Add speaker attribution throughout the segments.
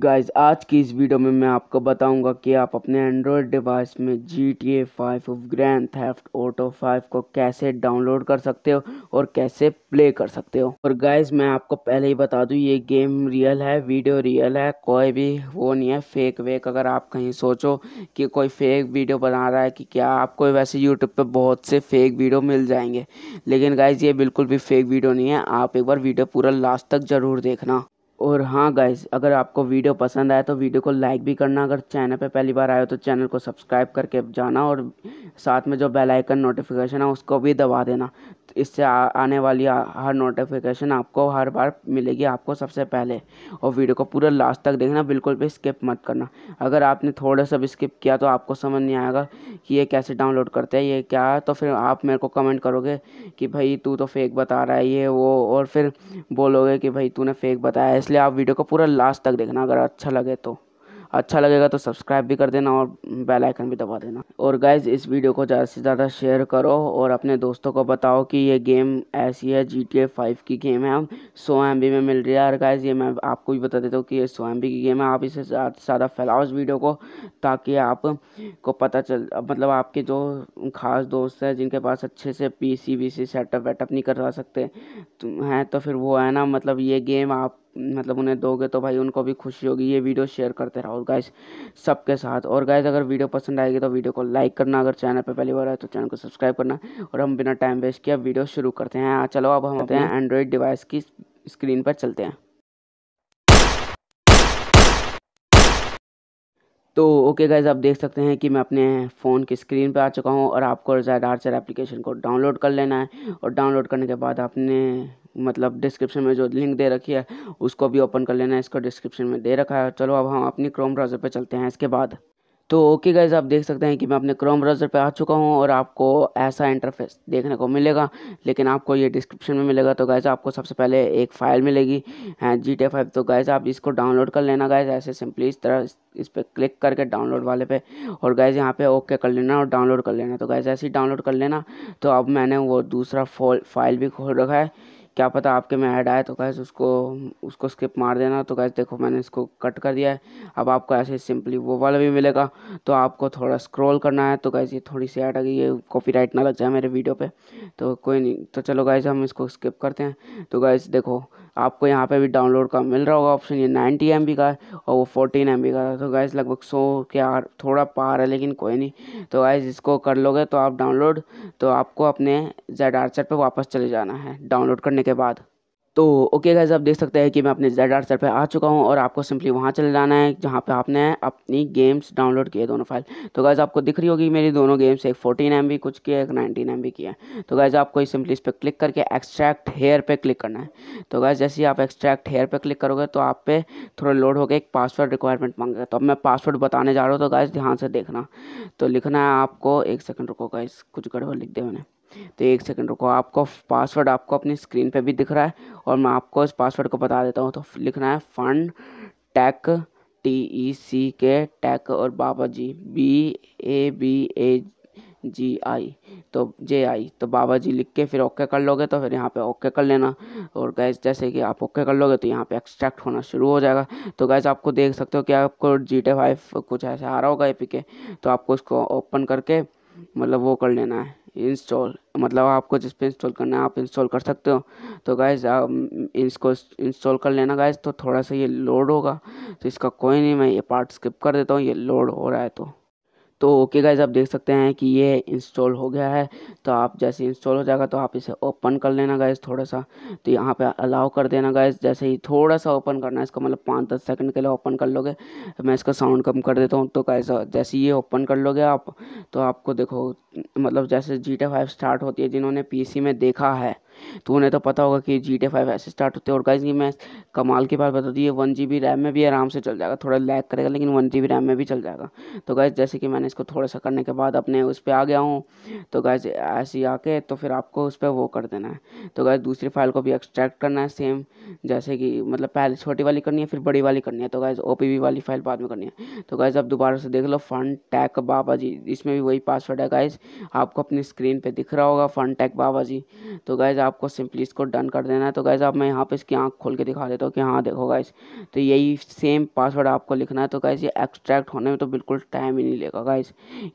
Speaker 1: guys आज की इस वीडियो में मैं आपको बताऊंगा कि आप अपने एंड्रॉयड डिवाइस में G T A five grand theft auto five को कैसे डाउनलोड कर सकते हो और कैसे प्ले कर सकते हो और गाइज मैं आपको पहले ही बता दूं ये गेम रियल है वीडियो रियल है कोई भी वो नहीं है फेक वेक अगर आप कहीं सोचो कि कोई फेक वीडियो बना रहा है कि क्या आपको वैसे यूट्यूब पर बहुत से फेक वीडियो मिल जाएंगे लेकिन गाइज ये बिल्कुल भी फेक वीडियो नहीं है आप एक बार वीडियो पूरा लास्ट तक ज़रूर देखना और हाँ गाइज़ अगर आपको वीडियो पसंद आए तो वीडियो को लाइक भी करना अगर चैनल पे पहली बार आए हो तो चैनल को सब्सक्राइब करके जाना और साथ में जो बेल आइकन नोटिफिकेशन है उसको भी दबा देना इससे आने वाली हर नोटिफिकेशन आपको हर बार मिलेगी आपको सबसे पहले और वीडियो को पूरा लास्ट तक देखना बिल्कुल भी स्किप मत करना अगर आपने थोड़ा सा भी स्किप किया तो आपको समझ नहीं आएगा कि ये कैसे डाउनलोड करते हैं ये क्या है तो फिर आप मेरे को कमेंट करोगे कि भाई तू तो फेक बता रहा है ये वो और फिर बोलोगे कि भाई तूने फेक बताया इसलिए आप वीडियो को पूरा लास्ट तक देखना अगर अच्छा लगे तो अच्छा लगेगा तो सब्सक्राइब भी कर देना और बेल आइकन भी दबा देना और गाइज इस वीडियो को ज़्यादा से ज़्यादा शेयर करो और अपने दोस्तों को बताओ कि ये गेम ऐसी है जी टी ए फाइव की गेम है सौ एम बी में मिल रही है और गाइज ये मैं आपको भी बता देता हूँ कि ये सौ एम बी की गेम है आप इसे ज़्यादा से ज़्यादा फैलाओ इस वीडियो को ताकि आपको पता चल मतलब आपके जो खास दोस्त हैं जिनके पास अच्छे से P C V C setup वेटअप नहीं करवा सकते तो हैं तो फिर वो है ना मतलब ये गेम आप मतलब उन्हें दोगे तो भाई उनको भी खुशी होगी ये वीडियो शेयर करते रहो गाइस सबके साथ और गाइस अगर वीडियो पसंद आएगी तो वीडियो को लाइक करना अगर चैनल पर पहली बार आए तो चैनल को सब्सक्राइब करना और हम बिना टाइम वेस्ट किया वीडियो शुरू करते हैं हाँ, चलो अब हम आते हैं एंड्रॉयड डिवाइस की स्क्रीन पर चलते हैं तो ओके गाइज आप देख सकते हैं कि मैं अपने फ़ोन की स्क्रीन पर आ चुका हूँ और आपको जायदार आर्चर एप्लीकेशन को डाउनलोड कर लेना है और डाउनलोड करने के बाद अपने मतलब डिस्क्रिप्शन में जो लिंक दे रखी है उसको भी ओपन कर लेना है इसको डिस्क्रिप्शन में दे रखा है चलो अब हम अपनी क्रोम ब्राउज़र पर चलते हैं इसके बाद तो ओके गाइज आप देख सकते हैं कि मैं अपने क्रोम ब्राउज़र पे आ चुका हूँ और आपको ऐसा इंटरफेस देखने को मिलेगा लेकिन आपको ये डिस्क्रिप्शन में मिलेगा तो गाइज आपको सबसे पहले एक फ़ाइल मिलेगी जी टी फाइव तो गाइज आप इसको डाउनलोड कर लेना गाइज ऐसे सिंपली इस तरह इस पर क्लिक करके डाउनलोड वाले पे और गैज़ यहाँ पे ओके कर लेना और डाउनलोड कर लेना तो गाइज़ ऐसे ही डाउनलोड कर लेना तो अब मैंने वो दूसरा फाइल भी खोल रखा है क्या पता आपके में ऐड आए तो कैसे उसको उसको स्किप मार देना तो कैसे देखो मैंने इसको कट कर दिया है अब आपको ऐसे सिंपली वो वाला भी मिलेगा तो आपको थोड़ा स्क्रॉल करना है तो कैसे ये थोड़ी सी ऐड आ गई है कॉपीराइट ना लग जाए मेरे वीडियो पे तो कोई नहीं तो चलो गाइज हम इसको स्किप करते हैं तो गैस देखो आपको यहाँ पे भी डाउनलोड का मिल रहा होगा ऑप्शन ये नाइन्टी एम का है और वो फोर्टीन एम का था तो गैस लगभग सौ के आर थोड़ा पार है लेकिन कोई नहीं तो गैस इसको कर लोगे तो आप डाउनलोड तो आपको अपने जेड आर सेट पर वापस चले जाना है डाउनलोड करने के बाद तो ओके गैज़ आप देख सकते हैं कि मैं अपने जेड आर सर पर आ चुका हूँ और आपको सिंपली वहाँ चले जाना है जहाँ पे आपने अपनी गेम्स डाउनलोड किए दोनों फाइल तो गैज़ आपको दिख रही होगी मेरी दोनों गेम्स एक फोर्टीन एम बी कुछ की है एक नाइनटीन एम बी की है तो गैज़ आपको सिंपली इस पर क्लिक करके एक्सट्रैक्ट हेयर पर क्लिक करना है तो गाइज़ जैसे ही आप एक्सट्रैक्ट हेयर पर क्लिक करोगे तो आप पे थोड़ा लोड होकर एक पासवर्ड रिक्वायरमेंट मांगेगा तो अब मैं पासवर्ड बताने जा रहा हूँ तो गाइज़ ध्यान से देखना तो लिखना है आपको एक सेकेंड रुको गाइज कुछ गड़बड़ लिख दे मैंने तो एक सेकंड रुको आपको पासवर्ड आपको अपनी स्क्रीन पे भी दिख रहा है और मैं आपको इस पासवर्ड को बता देता हूँ तो लिखना है फंड टैक टी ई सी के टैक और बाबा जी बी ए बी ए जी आई तो जे आई तो बाबा जी लिख के फिर ओके कर लोगे तो फिर यहाँ पे ओके कर लेना और गैस जैसे कि आप ओके कर लोगे तो यहाँ पे एक्सट्रैक्ट होना शुरू हो जाएगा तो गैस आपको देख सकते हो कि आपको जी टे फाइव कुछ ऐसा आ रहा होगा ए पी के तो आपको इसको ओपन करके मतलब वो कर लेना है इंस्टॉल मतलब आपको जिस इंस्टॉल करना है आप इंस्टॉल कर सकते हो तो गाइज़ आप इसको इंस्टॉल कर लेना गाइज़ तो थोड़ा सा ये लोड होगा तो इसका कोई नहीं मैं ये पार्ट स्किप कर देता हूँ ये लोड हो रहा है तो तो ओके गाइज आप देख सकते हैं कि ये इंस्टॉल हो गया है तो आप जैसे इंस्टॉल हो जाएगा तो आप इसे ओपन कर लेना गाइज थोड़ा सा तो यहाँ पे अलाउ कर देना गाइज जैसे ही थोड़ा सा ओपन करना है इसका मतलब पाँच दस सेकंड के लिए ओपन कर लोगे तो मैं इसका साउंड कम कर देता हूँ तो गाइज जैसे ये ओपन कर लोगे आप तो आपको देखो मतलब जैसे जी फाइव स्टार्ट होती है जिन्होंने पी में देखा है तो उन्हें तो पता होगा कि जी टी फाइव ऐसे स्टार्ट होते हैं और गाइज ये मैं कमाल की बात बता दी वन जी बी रैम में भी आराम से चल जाएगा थोड़ा लैग करेगा लेकिन वन जी बी रैम में भी चल जाएगा तो गाइज जैसे कि मैंने इसको थोड़ा सा करने के बाद अपने उस पर आ गया हूँ तो गाइज ऐसे आके तो फिर आपको उस पर वो कर देना है तो गाइज दूसरी फाइल को भी एक्सट्रैक्ट करना है सेम जैसे कि मतलब पहले छोटी वाली करनी है फिर बड़ी वाली करनी है तो गाइज ओ वाली फाइल बाद में करनी है तो गाइज आप दोबारा से देख लो फन टैक बाबा जी इसमें भी वही पासवर्ड है गाइज आपको अपनी स्क्रीन पर दिख रहा होगा फन टैक बाबा जी तो गाइज आपको सिंपली इसको डन कर देना है तो गैस आप मैं यहाँ पे इसकी आँख खोल के दिखा देता हूँ कि हाँ देखो गैस तो यही सेम पासवर्ड आपको लिखना है तो गैस ये एक्सट्रैक्ट होने में तो बिल्कुल टाइम ही नहीं लेगा गैस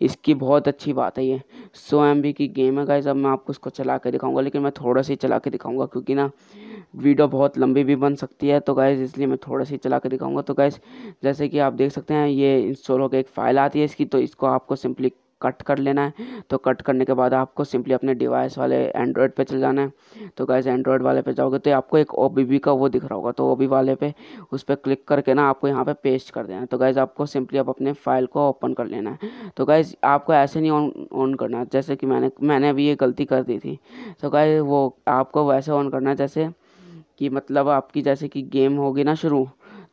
Speaker 1: इसकी बहुत अच्छी बात है ये सो एम की गेम है गैस अब मैं आपको इसको चला के दिखाऊँगा लेकिन मैं थोड़ा सा चला के दिखाऊँगा क्योंकि ना वीडियो बहुत लंबी भी बन सकती है तो गैस इसलिए मैं थोड़ा सा चला के दिखाऊँगा तो गैस जैसे कि आप देख सकते हैं ये इंस्टॉल होकर एक फ़ाइल आती है इसकी तो इसको आपको सिंपली कट कर लेना है तो कट करने के बाद आपको सिंपली अपने डिवाइस वाले एंड्रॉयड पे चले जाना है तो गैस एंड्रॉयड वाले पे जाओगे तो आपको एक ओ का वो दिख रहा होगा तो ओ वाले पे उस पर क्लिक करके ना आपको यहाँ पे पेस्ट कर देना है तो गैज आपको सिंपली आप अपने फाइल को ओपन कर लेना है तो गैज़ आपको ऐसे नहीं ऑन ऑन करना है जैसे कि मैंने मैंने अभी ये गलती कर दी थी तो गैस वो आपको वैसे ऑन करना है जैसे कि मतलब आपकी जैसे कि गेम होगी ना शुरू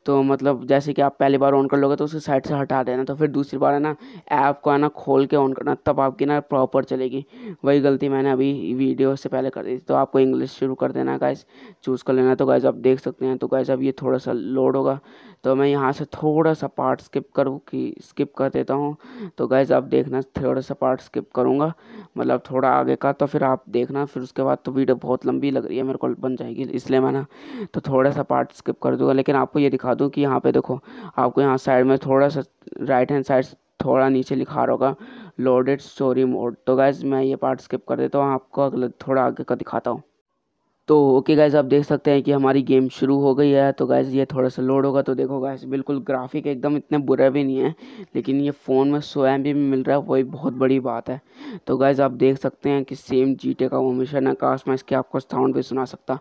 Speaker 1: तो मतलब जैसे कि आप पहली बार ऑन कर लोगे तो उसे साइड से हटा देना तो फिर दूसरी बार है ना ऐप को है ना खोल के ऑन करना तब आपकी ना प्रॉपर चलेगी वही गलती मैंने अभी वीडियो से पहले कर दी तो आपको इंग्लिश शुरू कर देना गाइज चूज़ कर लेना तो गाइज आप देख सकते हैं तो गाइज अब ये थोड़ा सा लोड होगा तो मैं यहाँ से थोड़ा सा पार्ट स्किप करूँ कि स्किप कर देता हूँ तो गाइज आप देखना थोड़ा सा पार्ट स्किप करूँगा मतलब थोड़ा आगे का तो फिर आप देखना फिर उसके बाद तो वीडियो बहुत लंबी लग रही है मेरे को बन जाएगी इसलिए मैं ना तो थोड़ा सा पार्ट स्किप कर दूँगा लेकिन आपको ये दिखा दूँ कि यहाँ पे देखो आपको यहाँ साइड में थोड़ा सा राइट हैंड साइड थोड़ा नीचे लिखा होगा लोडेड स्टोरी मोड तो गैस मैं ये पार्ट स्किप कर देता हूँ आपको अगले थोड़ा आगे का दिखाता हूँ तो ओके गाइज आप देख सकते हैं कि हमारी गेम शुरू हो गई है तो गाइज ये थोड़ा सा लोड होगा तो देखो गाइज बिल्कुल ग्राफिक एकदम इतने बुरा भी नहीं है लेकिन ये फ़ोन में सो एम भी मिल रहा है वही बहुत बड़ी बात है तो गाइज आप देख सकते हैं कि सेम जी का वो मिशन है काश मैं इसके आपको साउंड भी सुना सकता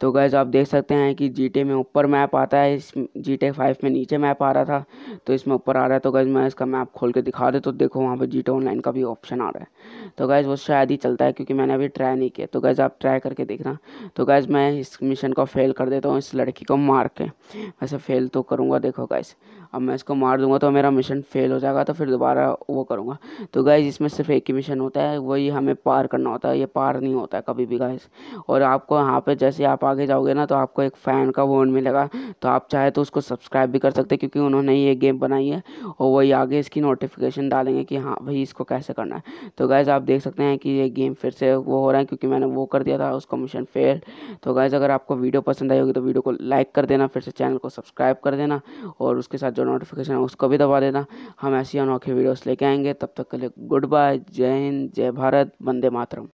Speaker 1: तो गाइज आप देख सकते हैं कि जी में ऊपर मैप आता है इस जी टे फाइव में नीचे मैप आ रहा था तो इसमें ऊपर आ रहा है तो गाइज मैं इसका मैप खोल के दिखा दे तो देखो वहाँ पर जी ऑनलाइन का भी ऑप्शन आ रहा है तो गाइज वो शायद ही चलता है क्योंकि मैंने अभी ट्राई नहीं किया तो गाइज आप ट्राई करके देखना तो गैस मैं इस मिशन को फेल कर देता हूँ इस लड़की को मार के वैसे फेल तो करूँगा देखो गैस अब मैं इसको मार दूंगा तो मेरा मिशन फेल हो जाएगा तो फिर दोबारा वो करूँगा तो गैस इसमें सिर्फ एक ही मिशन होता है वही हमें पार करना होता है ये पार नहीं होता है कभी भी गैस और आपको यहाँ पर जैसे आप आगे जाओगे ना तो आपको एक फ़ैन का वोट मिलेगा तो आप चाहे तो उसको सब्सक्राइब भी कर सकते क्योंकि उन्होंने ये गेम बनाई है और वही आगे इसकी नोटिफिकेशन डालेंगे कि हाँ भाई इसको कैसे करना है तो गैज़ आप देख सकते हैं कि ये गेम फिर से वो हो रहा है क्योंकि मैंने वो कर दिया था उसको मिशन फेल बेल तो गाइज़ अगर आपको वीडियो पसंद आई होगी तो वीडियो को लाइक कर देना फिर से चैनल को सब्सक्राइब कर देना और उसके साथ जो नोटिफिकेशन है उसको भी दबा देना हम ऐसी अनोखी वीडियोस लेके आएंगे तब तक के लिए गुड बाय जय हिंद जय भारत वंदे मातरम